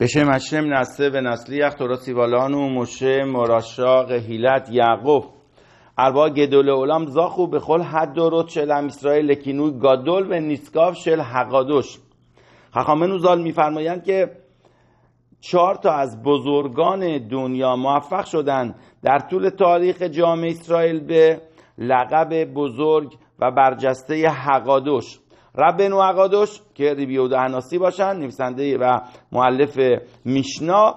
بشه مشرم نسته به نسلی اختورا سیوالانو مشه مراشاق هیلت یعقوب اربا گدول اولام زاخو به خل حد دروت شل اسرائیل لکینوی گادول و نیسکاف شل حقادوش خخامنو زال میفرمایند که چهار تا از بزرگان دنیا موفق شدند در طول تاریخ جامعه اسرائیل به لقب بزرگ و برجسته حقادوش رب عقادش که و دهناسی باشن نویسنده و معلف میشنا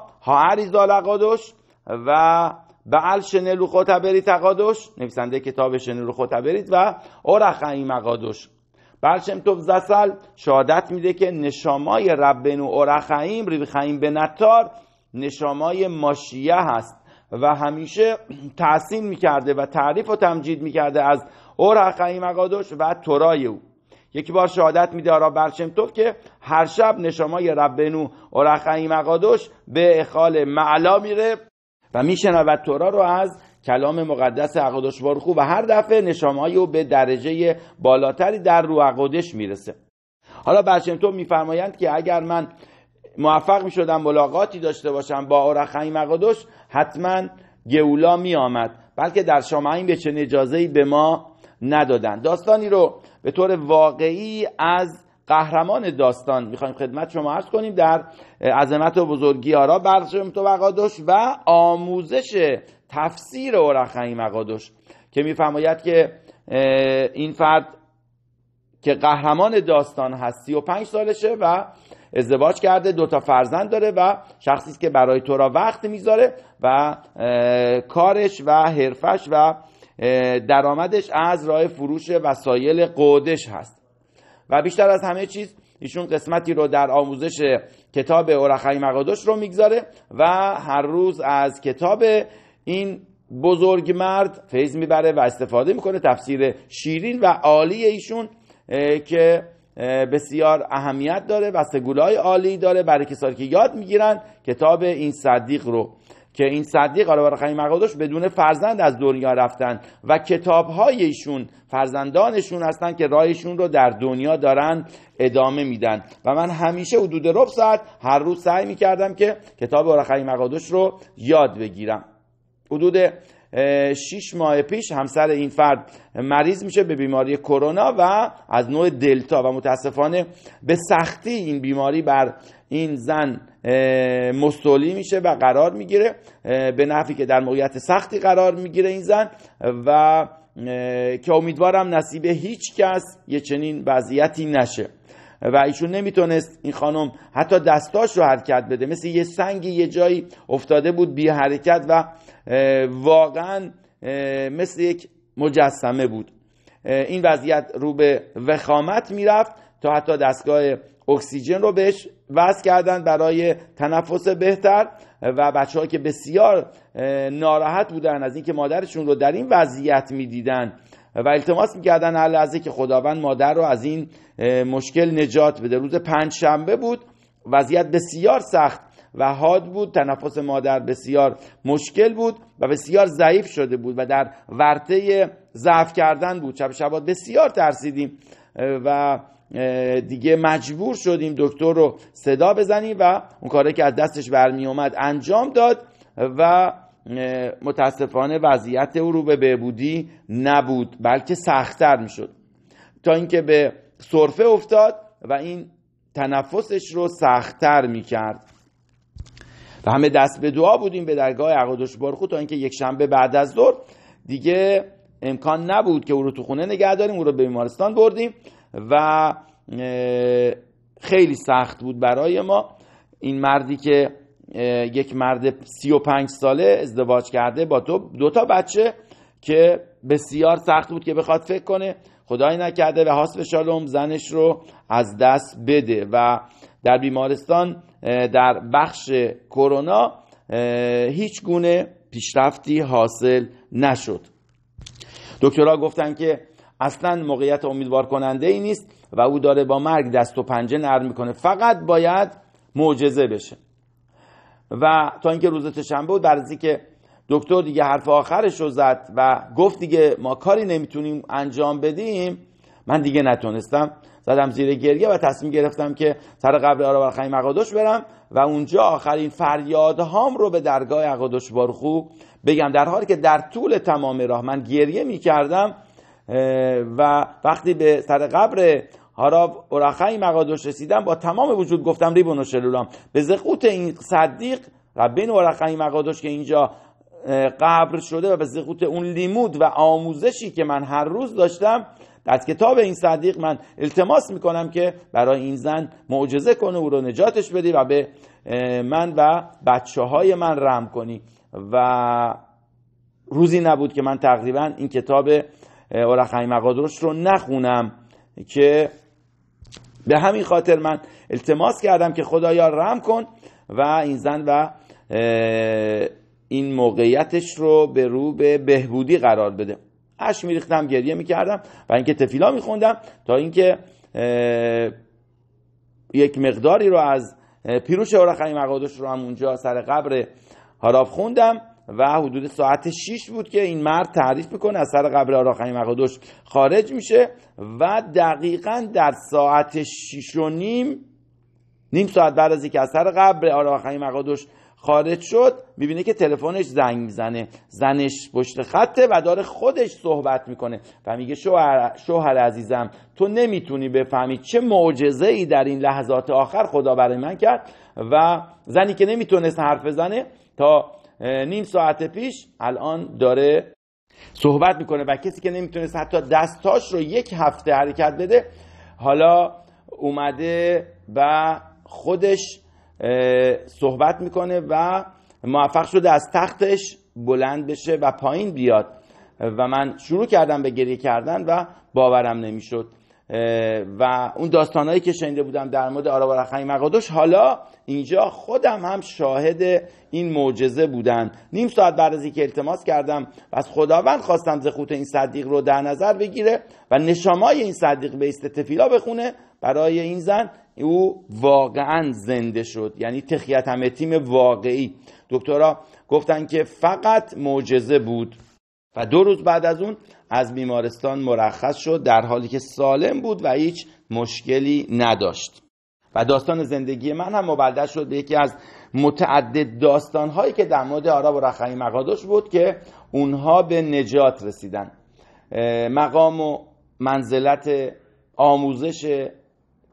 زال عقادش و بعل شنلو خوتبری تقادش نویسنده کتاب شنلو خوتبریت و اورخیم مقادوش بلشم تو زسل شهادت میده که نشامای ربنو اورخیم خیم به نتار نشامای ماشیه هست و همیشه تحسین میکرده و تعریف و تمجید میکرده از اورخیم مقادش و تورای او یکی بار شهادت میده آرا برشمتوف که هر شب نشامای ربنو اورخعی مقادش به اخال معلا میره و میشنود تورا رو از کلام مقدس عقادش بارخو و هر دفعه نشامایی او به درجه بالاتری در رو عقادش میرسه حالا برشمتوف میفرمایند که اگر من موفق میشدم ملاقاتی داشته باشم با اورخعی مقادش حتما گولا میآمد بلکه در شامعین به چنین اجازه‌ای به ما ندادند داستانی رو به طور واقعی از قهرمان داستان میخوایم خدمت شما عرض کنیم در عظمت و بزرگی آرا برشم تو و آموزش تفسیر اورخمی مقادش که میفرماید که این فرد که قهرمان داستان هست 35 سالشه و ازدواج کرده دو تا فرزند داره و شخصی که برای تو را وقت میذاره و کارش و حرفش و درآمدش از راه فروش وسایل قودش هست و بیشتر از همه چیز ایشون قسمتی رو در آموزش کتاب اورخای مقادش رو میگذاره و هر روز از کتاب این بزرگ مرد فیض میبره و استفاده میکنه تفسیر شیرین و عالی ایشون که بسیار اهمیت داره و سگولای عالی داره برای کسانی که یاد میگیرن کتاب این صدیق رو که این صدیق آلا برای مقادش بدون فرزند از دنیا رفتن و کتابهایشون فرزندانشون هستن که رایشون رو در دنیا دارن ادامه میدن و من همیشه حدود رفت ساعت هر روز سعی میکردم که کتاب آرخی مقادش رو یاد بگیرم حدود شیش ماه پیش همسر این فرد مریض میشه به بیماری کرونا و از نوع دلتا و متاسفانه به سختی این بیماری بر این زن مستولی میشه و قرار میگیره به نفی که در موقعیت سختی قرار میگیره این زن و که امیدوارم نصیب هیچ کس یه چنین وضعیتی نشه و ایشون نمیتونست این خانم حتی دستاش رو حرکت بده مثل یه سنگی یه جایی افتاده بود بی حرکت و واقعا مثل یک مجسمه بود این وضعیت رو به وخامت میرفت تا حتی دستگاه اکسیژن رو بهش وز کردن برای تنفس بهتر و بچه که بسیار ناراحت بودن از اینکه مادرشون رو در این وضعیت میدیدن و التماس میکردن هر لحظه که خداوند مادر رو از این مشکل نجات بده روز پنج شنبه بود وضعیت بسیار سخت و حاد بود تنفس مادر بسیار مشکل بود و بسیار ضعیف شده بود و در ورته ضعف کردن بود شب شبات بسیار ترسیدیم و دیگه مجبور شدیم دکتر رو صدا بزنیم و اون کاری که از دستش برمی اومد انجام داد و متاسفانه وضعیت او رو به بهبودی نبود بلکه سختتر میشد تا اینکه به صرفه افتاد و این تنفسش رو سختتر میکرد و همه دست به دعا بودیم به درگاه عقادش بارخو تا اینکه یک شنبه بعد از ظهر دیگه امکان نبود که او رو تو خونه نگه داریم او رو به بیمارستان بردیم و خیلی سخت بود برای ما این مردی که یک مرد سی و ساله ازدواج کرده با تو دو تا بچه که بسیار سخت بود که بخواد فکر کنه خدایی نکرده و حاصل شالوم زنش رو از دست بده و در بیمارستان در بخش کرونا هیچ گونه پیشرفتی حاصل نشد دکترها گفتن که اصلا موقعیت امیدوار کننده ای نیست و او داره با مرگ دست و پنجه نرم میکنه فقط باید معجزه بشه و تا اینکه روز شنبه بود در که دکتر دیگه حرف آخرش رو زد و گفت دیگه ما کاری نمیتونیم انجام بدیم من دیگه نتونستم زدم زیر گریه و تصمیم گرفتم که سر قبر آرا خیم مقادش برم و اونجا آخرین فریادهام رو به درگاه عقادش بارخو بگم در حالی که در طول تمام راه من گریه میکردم و وقتی به سر قبر حالا اورخای مقادش رسیدم با تمام وجود گفتم ریبون شلولام به زقوت این صدیق ربین اورخای مقادش که اینجا قبر شده و به زقوت اون لیمود و آموزشی که من هر روز داشتم در کتاب این صدیق من التماس میکنم که برای این زن معجزه کنه او رو نجاتش بدی و به من و بچه های من رم کنی و روزی نبود که من تقریبا این کتاب اورخای مقادرش رو نخونم که به همین خاطر من التماس کردم که خدایا رم کن و این زن و این موقعیتش رو به رو به بهبودی قرار بده اش میریختم گریه میکردم و اینکه تفیلا میخوندم تا اینکه یک مقداری رو از پیروش اورخمی مقادش رو هم اونجا سر قبر هاراب خوندم و حدود ساعت 6 بود که این مرد تعریف میکنه از سر قبل آراخنی مقدوش خارج میشه و دقیقا در ساعت 6 و نیم نیم ساعت بعد از اینکه از سر قبل آراخنی مقدوش خارج شد میبینه که تلفنش زنگ میزنه زنش پشت خطه و داره خودش صحبت میکنه و میگه شوهر, شوهر عزیزم تو نمیتونی بفهمی چه معجزه ای در این لحظات آخر خدا برای من کرد و زنی که نمیتونست حرف بزنه تا نیم ساعت پیش الان داره صحبت میکنه و کسی که نمیتونست حتی دستاش رو یک هفته حرکت بده حالا اومده و خودش صحبت میکنه و موفق شده از تختش بلند بشه و پایین بیاد و من شروع کردم به گریه کردن و باورم نمیشد و اون داستانهایی که شنیده بودم در مورد آرابارخنی مقادش حالا اینجا خودم هم شاهد این معجزه بودن نیم ساعت بعد از اینکه التماس کردم و از خداوند خواستم زخوت این صدیق رو در نظر بگیره و نشامای این صدیق به تفیلا بخونه برای این زن او واقعا زنده شد یعنی تخیت همه تیم واقعی دکترها گفتن که فقط معجزه بود و دو روز بعد از اون از بیمارستان مرخص شد در حالی که سالم بود و هیچ مشکلی نداشت و داستان زندگی من هم مبدل شد به یکی از متعدد داستان هایی که در مورد آراب و رخعی مقادش بود که اونها به نجات رسیدن مقام و منزلت آموزش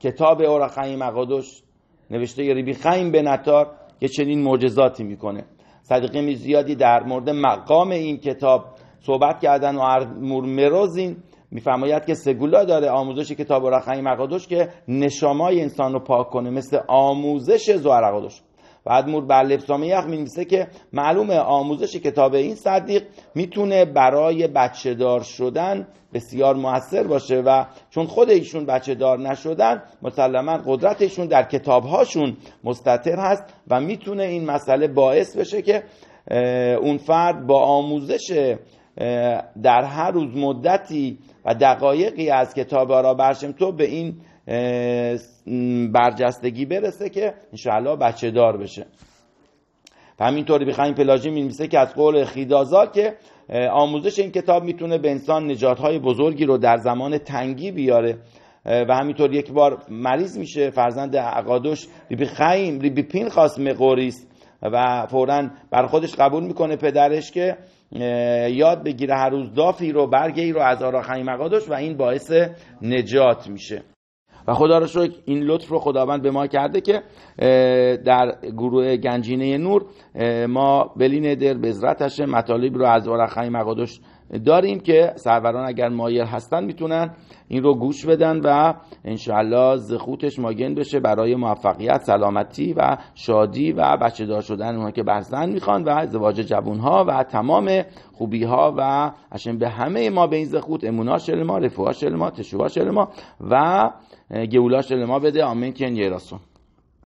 کتاب اورخنی مقادش نوشته ریبی خیم به نتار که چنین معجزاتی میکنه صدیقه میزیادی در مورد مقام این کتاب صحبت کردن و مور مروزین میفرماید که سگولا داره آموزش کتاب رخنی مقادش که نشامای انسان رو پاک کنه مثل آموزش زوارقادش و ادمور بر لبسامه یخ می که معلومه آموزش کتاب این صدیق میتونه برای بچه دار شدن بسیار موثر باشه و چون خود ایشون بچه دار نشدن مسلما قدرتشون در کتابهاشون مستطر هست و میتونه این مسئله باعث بشه که اون فرد با آموزش در هر روز مدتی و دقایقی از کتاب را برشم تو به این برجستگی برسه که انشاءالله بچه دار بشه و همینطوری بخواهیم پلاژی میمیسه که از قول خیدازا که آموزش این کتاب میتونه به انسان نجاتهای بزرگی رو در زمان تنگی بیاره و همینطور یک بار مریض میشه فرزند عقادش ریبی خیم ریبی پین خواست مقوریست و فورا بر خودش قبول میکنه پدرش که یاد بگیره هر روز دافی رو برگی رو از آراخنی مقادش و این باعث نجات میشه و خدا رو شکر این لطف رو خداوند به ما کرده که در گروه گنجینه نور ما بلین در بزرتش مطالب رو از آراخنی مقادش داریم که سروران اگر مایل هستن میتونن این رو گوش بدن و انشاءالله زخوتش ماگن بشه برای موفقیت سلامتی و شادی و بچه دار شدن اونها که برزن میخوان و ازدواج جوون و تمام خوبی ها و عشان به همه ما به این زخوت امونا شلما ما رفوها شل شلما و گولا شلما بده آمین کن یعنی یه